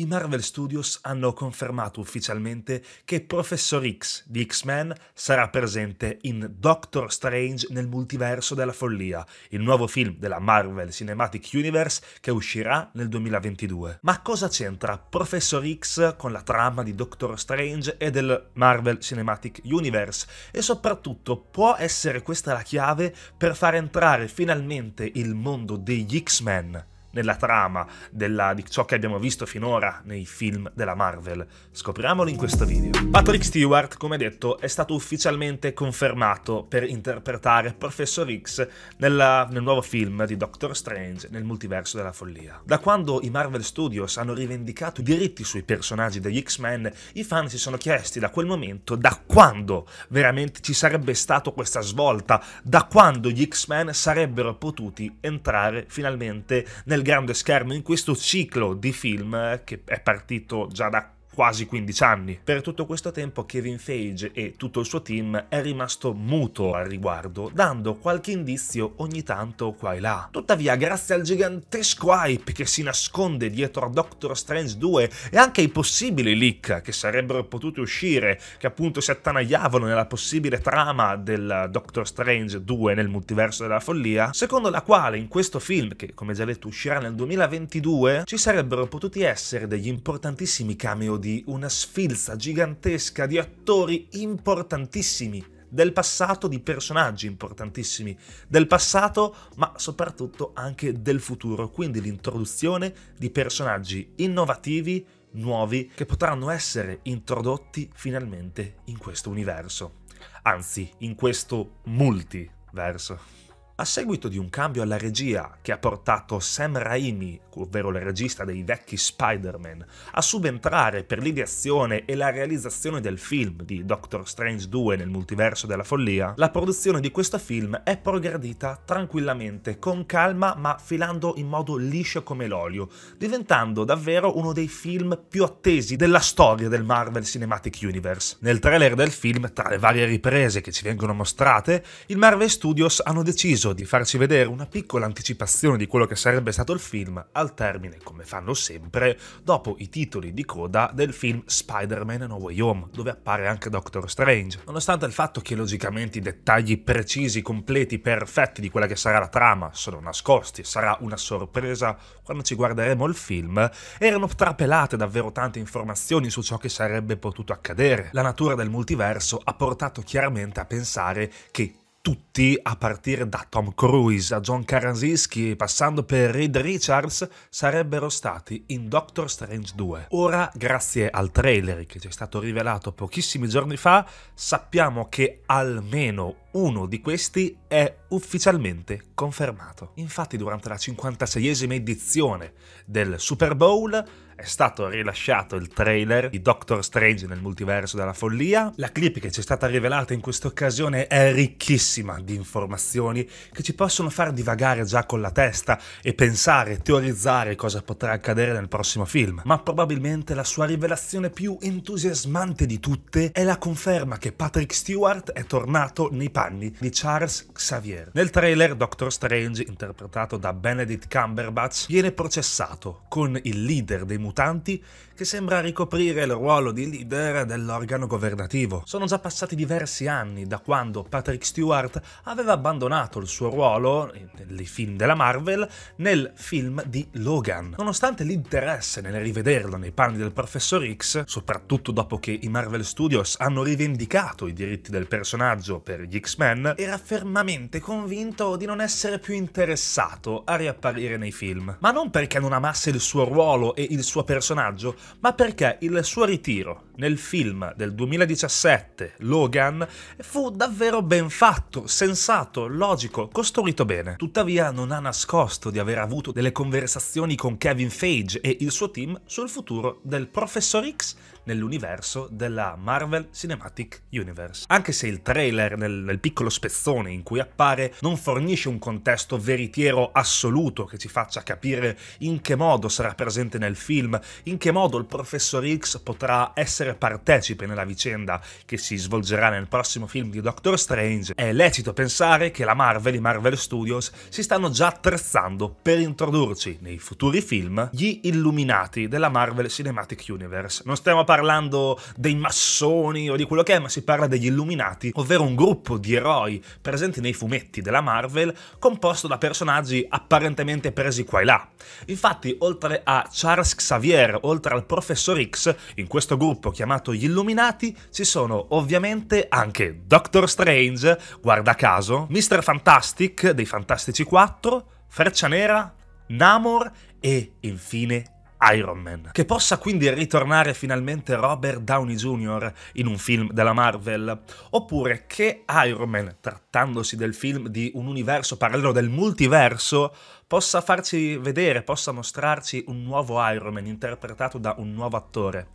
i Marvel Studios hanno confermato ufficialmente che Professor X di X-Men sarà presente in Doctor Strange nel multiverso della follia, il nuovo film della Marvel Cinematic Universe che uscirà nel 2022. Ma cosa c'entra Professor X con la trama di Doctor Strange e del Marvel Cinematic Universe? E soprattutto può essere questa la chiave per far entrare finalmente il mondo degli X-Men nella trama della, di ciò che abbiamo visto finora nei film della Marvel. Scopriamolo in questo video. Patrick Stewart, come detto, è stato ufficialmente confermato per interpretare Professor X nella, nel nuovo film di Doctor Strange nel multiverso della follia. Da quando i Marvel Studios hanno rivendicato i diritti sui personaggi degli X-Men, i fan si sono chiesti da quel momento da quando veramente ci sarebbe stata questa svolta, da quando gli X-Men sarebbero potuti entrare finalmente nel nel grande schermo in questo ciclo di film che è partito già da quasi 15 anni. Per tutto questo tempo Kevin Feige e tutto il suo team è rimasto muto al riguardo, dando qualche indizio ogni tanto qua e là. Tuttavia, grazie al gigantesco hype che si nasconde dietro a Doctor Strange 2 e anche ai possibili leak che sarebbero potuti uscire, che appunto si attanagliavano nella possibile trama del Doctor Strange 2 nel multiverso della follia, secondo la quale in questo film, che come già detto uscirà nel 2022, ci sarebbero potuti essere degli importantissimi cameo ricordi una sfilza gigantesca di attori importantissimi, del passato di personaggi importantissimi, del passato ma soprattutto anche del futuro, quindi l'introduzione di personaggi innovativi, nuovi, che potranno essere introdotti finalmente in questo universo, anzi in questo multiverso. A seguito di un cambio alla regia che ha portato Sam Raimi, ovvero il regista dei vecchi Spider-Man, a subentrare per l'ideazione e la realizzazione del film di Doctor Strange 2 nel multiverso della follia, la produzione di questo film è progredita tranquillamente, con calma ma filando in modo liscio come l'olio, diventando davvero uno dei film più attesi della storia del Marvel Cinematic Universe. Nel trailer del film, tra le varie riprese che ci vengono mostrate, il Marvel Studios hanno deciso deciso di farci vedere una piccola anticipazione di quello che sarebbe stato il film al termine, come fanno sempre, dopo i titoli di coda del film Spider-Man No Way Home, dove appare anche Doctor Strange. Nonostante il fatto che logicamente i dettagli precisi, completi, perfetti di quella che sarà la trama sono nascosti, sarà una sorpresa quando ci guarderemo il film, erano trapelate davvero tante informazioni su ciò che sarebbe potuto accadere. La natura del multiverso ha portato chiaramente a pensare che tutti, a partire da Tom Cruise a John Karanzinski, passando per Reed Richards, sarebbero stati in Doctor Strange 2. Ora, grazie al trailer che ci è stato rivelato pochissimi giorni fa, sappiamo che almeno uno di questi è ufficialmente confermato. Infatti durante la 56esima edizione del Super Bowl è stato rilasciato il trailer di Doctor Strange nel multiverso della follia. La clip che ci è stata rivelata in questa occasione è ricchissima di informazioni che ci possono far divagare già con la testa e pensare, teorizzare cosa potrà accadere nel prossimo film. Ma probabilmente la sua rivelazione più entusiasmante di tutte è la conferma che Patrick Stewart è tornato nei panni di Charles Xavier. Nel trailer Doctor Strange, interpretato da Benedict Cumberbatch, viene processato con il leader dei musicisti mutanti che sembra ricoprire il ruolo di leader dell'organo governativo. Sono già passati diversi anni da quando Patrick Stewart aveva abbandonato il suo ruolo eh, nei film della Marvel nel film di Logan. Nonostante l'interesse nel rivederlo nei panni del professor X, soprattutto dopo che i Marvel Studios hanno rivendicato i diritti del personaggio per gli X-Men, era fermamente convinto di non essere più interessato a riapparire nei film. Ma non perché non amasse il suo ruolo e il suo suo personaggio, ma perché il suo ritiro nel film del 2017 Logan fu davvero ben fatto, sensato, logico, costruito bene. Tuttavia non ha nascosto di aver avuto delle conversazioni con Kevin Feige e il suo team sul futuro del Professor X nell'universo della Marvel Cinematic Universe. Anche se il trailer, nel, nel piccolo spezzone in cui appare, non fornisce un contesto veritiero assoluto che ci faccia capire in che modo sarà presente nel film, in che modo il professor X potrà essere partecipe nella vicenda che si svolgerà nel prossimo film di Doctor Strange, è lecito pensare che la Marvel, i Marvel Studios, si stanno già attrezzando per introdurci nei futuri film gli illuminati della Marvel Cinematic Universe. Non stiamo parlando parlando dei massoni o di quello che è, ma si parla degli Illuminati, ovvero un gruppo di eroi presenti nei fumetti della Marvel composto da personaggi apparentemente presi qua e là. Infatti, oltre a Charles Xavier, oltre al Professor X, in questo gruppo chiamato gli Illuminati ci sono ovviamente anche Doctor Strange, guarda caso, Mr. Fantastic dei Fantastici 4, Freccia Nera, Namor e infine Iron Man. Che possa quindi ritornare finalmente Robert Downey Jr. in un film della Marvel, oppure che Iron Man, trattandosi del film di un universo parallelo del multiverso, possa farci vedere, possa mostrarci un nuovo Iron Man interpretato da un nuovo attore.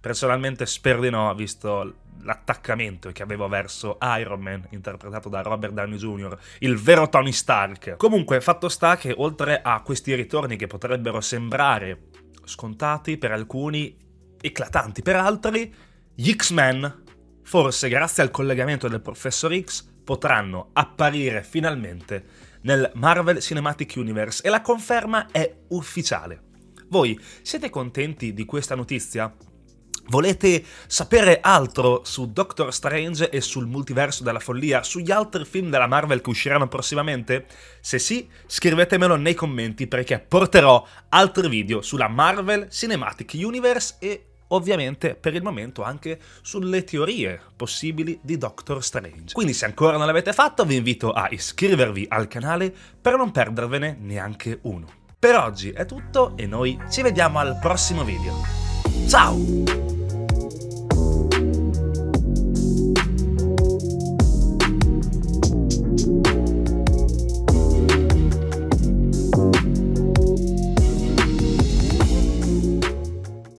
Personalmente spero di no, visto l'attaccamento che avevo verso Iron Man, interpretato da Robert Downey Jr., il vero Tony Stark. Comunque, fatto sta che oltre a questi ritorni che potrebbero sembrare scontati per alcuni, eclatanti per altri, gli X-Men, forse grazie al collegamento del Professor X, potranno apparire finalmente nel Marvel Cinematic Universe e la conferma è ufficiale. Voi siete contenti di questa notizia? Volete sapere altro su Doctor Strange e sul multiverso della follia, sugli altri film della Marvel che usciranno prossimamente? Se sì, scrivetemelo nei commenti perché porterò altri video sulla Marvel Cinematic Universe e ovviamente per il momento anche sulle teorie possibili di Doctor Strange. Quindi se ancora non l'avete fatto vi invito a iscrivervi al canale per non perdervene neanche uno. Per oggi è tutto e noi ci vediamo al prossimo video. Ciao!